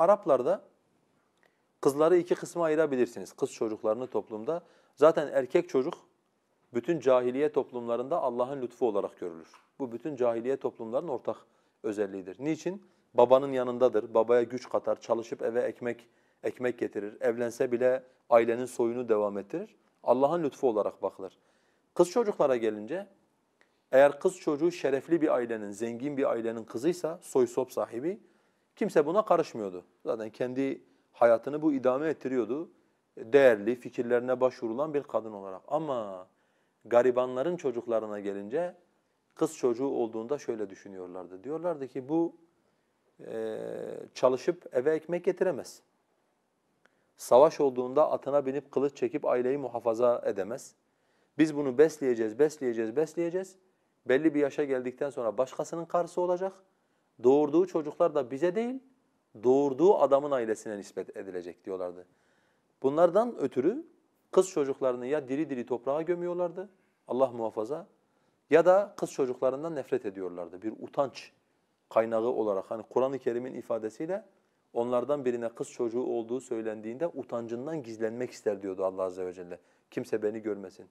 Araplarda kızları iki kısma ayırabilirsiniz. Kız çocuklarını toplumda. Zaten erkek çocuk bütün cahiliye toplumlarında Allah'ın lütfu olarak görülür. Bu bütün cahiliye toplumlarının ortak özelliğidir. Niçin? Babanın yanındadır. Babaya güç katar, çalışıp eve ekmek ekmek getirir. Evlense bile ailenin soyunu devam ettirir. Allah'ın lütfu olarak bakılır. Kız çocuklara gelince eğer kız çocuğu şerefli bir ailenin, zengin bir ailenin kızıysa, soy sop sahibi, Kimse buna karışmıyordu. Zaten kendi hayatını bu idame ettiriyordu. Değerli, fikirlerine başvurulan bir kadın olarak. Ama garibanların çocuklarına gelince kız çocuğu olduğunda şöyle düşünüyorlardı. Diyorlardı ki bu e, çalışıp eve ekmek getiremez. Savaş olduğunda atına binip kılıç çekip aileyi muhafaza edemez. Biz bunu besleyeceğiz, besleyeceğiz, besleyeceğiz. Belli bir yaşa geldikten sonra başkasının karısı olacak doğurduğu çocuklar da bize değil, doğurduğu adamın ailesine nispet edilecek diyorlardı. Bunlardan ötürü kız çocuklarını ya diri diri toprağa gömüyorlardı, Allah muhafaza, ya da kız çocuklarından nefret ediyorlardı. Bir utanç kaynağı olarak hani Kur'an-ı Kerim'in ifadesiyle onlardan birine kız çocuğu olduğu söylendiğinde utancından gizlenmek ister diyordu Allah Azze ve Celle. Kimse beni görmesin.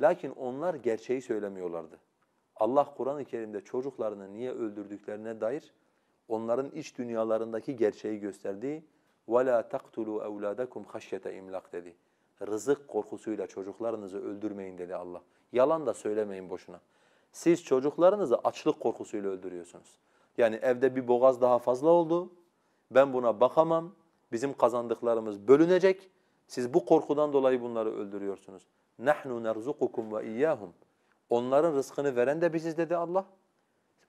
Lakin onlar gerçeği söylemiyorlardı. Allah Kur'an-ı Kerim'de çocuklarını niye öldürdüklerine dair onların iç dünyalarındaki gerçeği gösterdi. وَلَا تَقْتُلُوا اَوْلَادَكُمْ خَشْيَةَ imlak dedi. Rızık korkusuyla çocuklarınızı öldürmeyin dedi Allah. Yalan da söylemeyin boşuna. Siz çocuklarınızı açlık korkusuyla öldürüyorsunuz. Yani evde bir boğaz daha fazla oldu. Ben buna bakamam. Bizim kazandıklarımız bölünecek. Siz bu korkudan dolayı bunları öldürüyorsunuz. نَحْنُ نَرْزُقُكُمْ وَاِيَّاهُمْ Onların rızkını veren de biziz dedi Allah.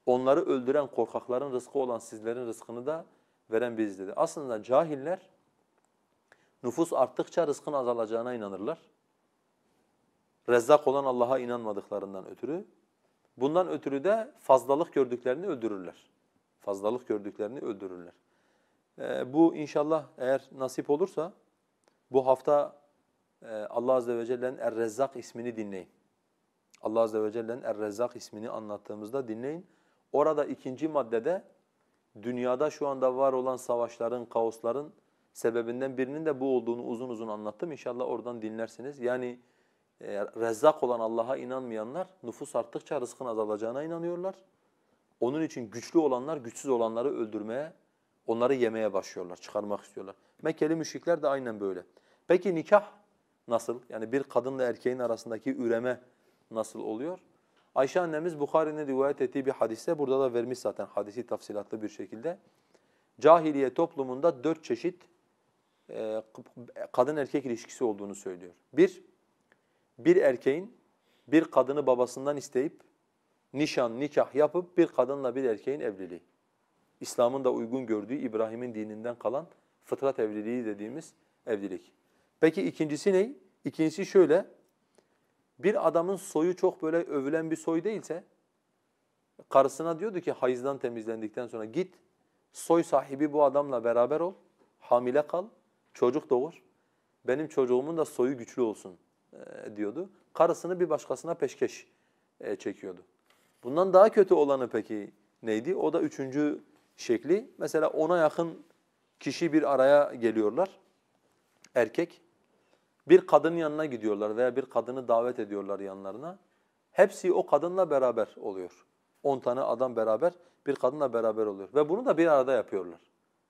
Onları öldüren korkakların rızkı olan sizlerin rızkını da veren biziz dedi. Aslında cahiller nüfus arttıkça rızkın azalacağına inanırlar. Rezzak olan Allah'a inanmadıklarından ötürü. Bundan ötürü de fazlalık gördüklerini öldürürler. Fazlalık gördüklerini öldürürler. Ee, bu inşallah eğer nasip olursa bu hafta e, Allah Azze ve Celle'nin Er-Rezzak ismini dinleyin. Allah Azze ve Celle'nin Er-Rezzak ismini anlattığımızda dinleyin. Orada ikinci maddede dünyada şu anda var olan savaşların, kaosların sebebinden birinin de bu olduğunu uzun uzun anlattım. İnşallah oradan dinlersiniz. Yani e, rezzak olan Allah'a inanmayanlar nüfus arttıkça rızkın azalacağına inanıyorlar. Onun için güçlü olanlar güçsüz olanları öldürmeye, onları yemeye başlıyorlar, çıkarmak istiyorlar. Mekkeli müşrikler de aynen böyle. Peki nikah nasıl? Yani bir kadınla erkeğin arasındaki üreme nasıl oluyor? Ayşe annemiz Bukhari'nin rivayet ettiği bir hadiste, burada da vermiş zaten hadisi tafsilatlı bir şekilde. Cahiliye toplumunda dört çeşit e, kadın erkek ilişkisi olduğunu söylüyor. Bir, bir erkeğin bir kadını babasından isteyip nişan, nikah yapıp bir kadınla bir erkeğin evliliği. İslam'ın da uygun gördüğü İbrahim'in dininden kalan fıtrat evliliği dediğimiz evlilik. Peki ikincisi ne? İkincisi şöyle, bir adamın soyu çok böyle övülen bir soy değilse karısına diyordu ki hayızdan temizlendikten sonra git soy sahibi bu adamla beraber ol, hamile kal, çocuk doğur. Benim çocuğumun da soyu güçlü olsun e, diyordu. Karısını bir başkasına peşkeş e, çekiyordu. Bundan daha kötü olanı peki neydi? O da üçüncü şekli. Mesela ona yakın kişi bir araya geliyorlar. Erkek bir kadının yanına gidiyorlar veya bir kadını davet ediyorlar yanlarına. Hepsi o kadınla beraber oluyor. 10 tane adam beraber bir kadınla beraber oluyor. Ve bunu da bir arada yapıyorlar.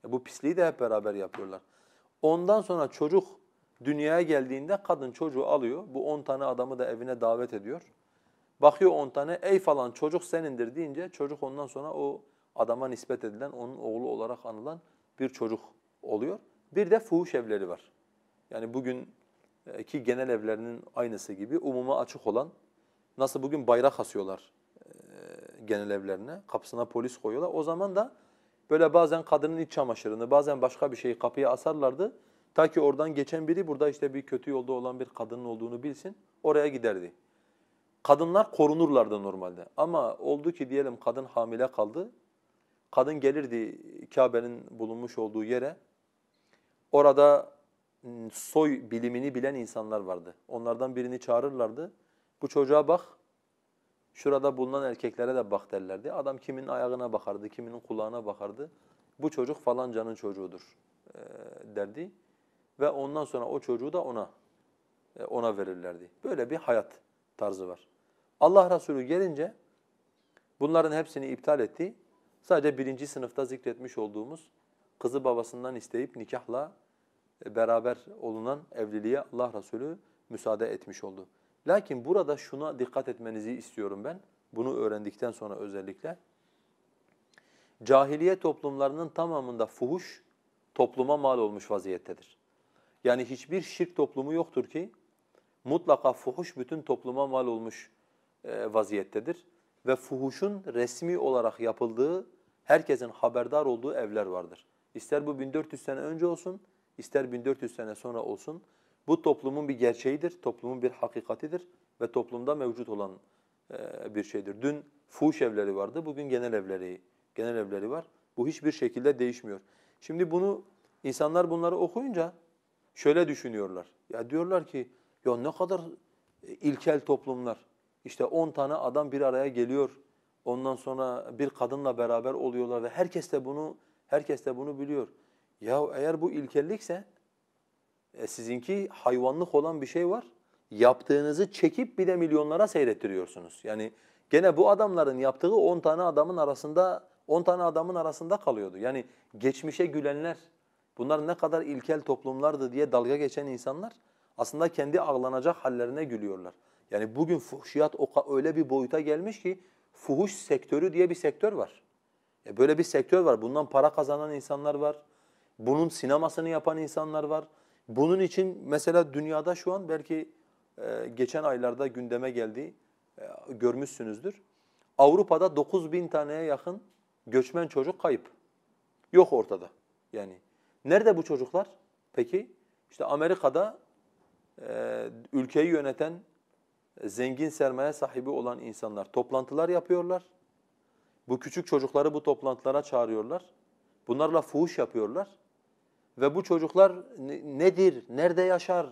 E, bu pisliği de hep beraber yapıyorlar. Ondan sonra çocuk dünyaya geldiğinde kadın çocuğu alıyor. Bu 10 tane adamı da evine davet ediyor. Bakıyor 10 tane ey falan çocuk senindir deyince çocuk ondan sonra o adama nispet edilen onun oğlu olarak anılan bir çocuk oluyor. Bir de fuhuş evleri var. Yani bugün e, ki genel evlerinin aynısı gibi umuma açık olan nasıl bugün bayrak asıyorlar e, genel evlerine kapısına polis koyuyorlar. O zaman da böyle bazen kadının iç çamaşırını bazen başka bir şeyi kapıya asarlardı. Ta ki oradan geçen biri burada işte bir kötü yolda olan bir kadının olduğunu bilsin oraya giderdi. Kadınlar korunurlardı normalde ama oldu ki diyelim kadın hamile kaldı. Kadın gelirdi Kabe'nin bulunmuş olduğu yere. Orada Iı, soy bilimini bilen insanlar vardı. Onlardan birini çağırırlardı. Bu çocuğa bak, şurada bulunan erkeklere de bak derlerdi. Adam kimin ayağına bakardı, kiminin kulağına bakardı. Bu çocuk falan canın çocuğudur e, derdi. Ve ondan sonra o çocuğu da ona e, ona verirlerdi. Böyle bir hayat tarzı var. Allah Resulü gelince bunların hepsini iptal etti. Sadece birinci sınıfta zikretmiş olduğumuz kızı babasından isteyip nikahla beraber olunan evliliğe Allah Resulü müsaade etmiş oldu. Lakin burada şuna dikkat etmenizi istiyorum ben. Bunu öğrendikten sonra özellikle. Cahiliye toplumlarının tamamında fuhuş topluma mal olmuş vaziyettedir. Yani hiçbir şirk toplumu yoktur ki mutlaka fuhuş bütün topluma mal olmuş e, vaziyettedir. Ve fuhuşun resmi olarak yapıldığı, herkesin haberdar olduğu evler vardır. İster bu 1400 sene önce olsun, ister 1400 sene sonra olsun bu toplumun bir gerçeğidir, toplumun bir hakikatidir ve toplumda mevcut olan e, bir şeydir. Dün fuş evleri vardı, bugün genel evleri, genel evleri var. Bu hiçbir şekilde değişmiyor. Şimdi bunu insanlar bunları okuyunca şöyle düşünüyorlar. Ya diyorlar ki ya ne kadar e, ilkel toplumlar. İşte 10 tane adam bir araya geliyor. Ondan sonra bir kadınla beraber oluyorlar ve herkes de bunu herkes de bunu biliyor. Ya eğer bu ilkellikse e, sizinki hayvanlık olan bir şey var. Yaptığınızı çekip bir de milyonlara seyrettiriyorsunuz. Yani gene bu adamların yaptığı 10 tane adamın arasında 10 tane adamın arasında kalıyordu. Yani geçmişe gülenler, bunlar ne kadar ilkel toplumlardı diye dalga geçen insanlar aslında kendi ağlanacak hallerine gülüyorlar. Yani bugün fuhşiyat öyle bir boyuta gelmiş ki fuhuş sektörü diye bir sektör var. E böyle bir sektör var. Bundan para kazanan insanlar var. Bunun sinemasını yapan insanlar var. Bunun için mesela dünyada şu an belki e, geçen aylarda gündeme geldi, e, görmüşsünüzdür. Avrupa'da 9 bin taneye yakın göçmen çocuk kayıp. Yok ortada yani. Nerede bu çocuklar peki? İşte Amerika'da e, ülkeyi yöneten e, zengin sermaye sahibi olan insanlar toplantılar yapıyorlar. Bu küçük çocukları bu toplantılara çağırıyorlar. Bunlarla fuhuş yapıyorlar. Ve bu çocuklar nedir, nerede yaşar,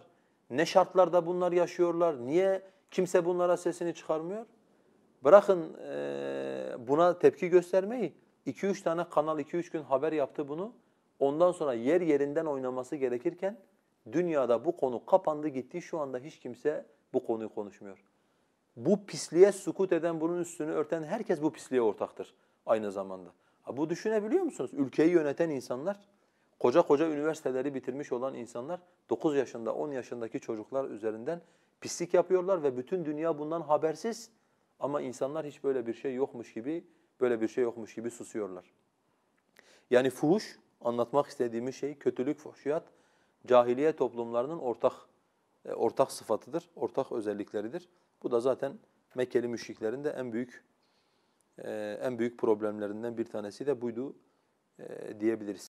ne şartlarda bunlar yaşıyorlar, niye kimse bunlara sesini çıkarmıyor? Bırakın buna tepki göstermeyi. 2-3 tane kanal 2-3 gün haber yaptı bunu. Ondan sonra yer yerinden oynaması gerekirken dünyada bu konu kapandı gitti. Şu anda hiç kimse bu konuyu konuşmuyor. Bu pisliğe sukut eden, bunun üstünü örten herkes bu pisliğe ortaktır aynı zamanda. bu düşünebiliyor musunuz? Ülkeyi yöneten insanlar Koca koca üniversiteleri bitirmiş olan insanlar 9 yaşında, 10 yaşındaki çocuklar üzerinden pislik yapıyorlar ve bütün dünya bundan habersiz. Ama insanlar hiç böyle bir şey yokmuş gibi, böyle bir şey yokmuş gibi susuyorlar. Yani fuhuş, anlatmak istediğimiz şey kötülük, fuhşiyat, cahiliye toplumlarının ortak e, ortak sıfatıdır, ortak özellikleridir. Bu da zaten Mekkeli müşriklerin de en büyük e, en büyük problemlerinden bir tanesi de buydu e, diyebiliriz.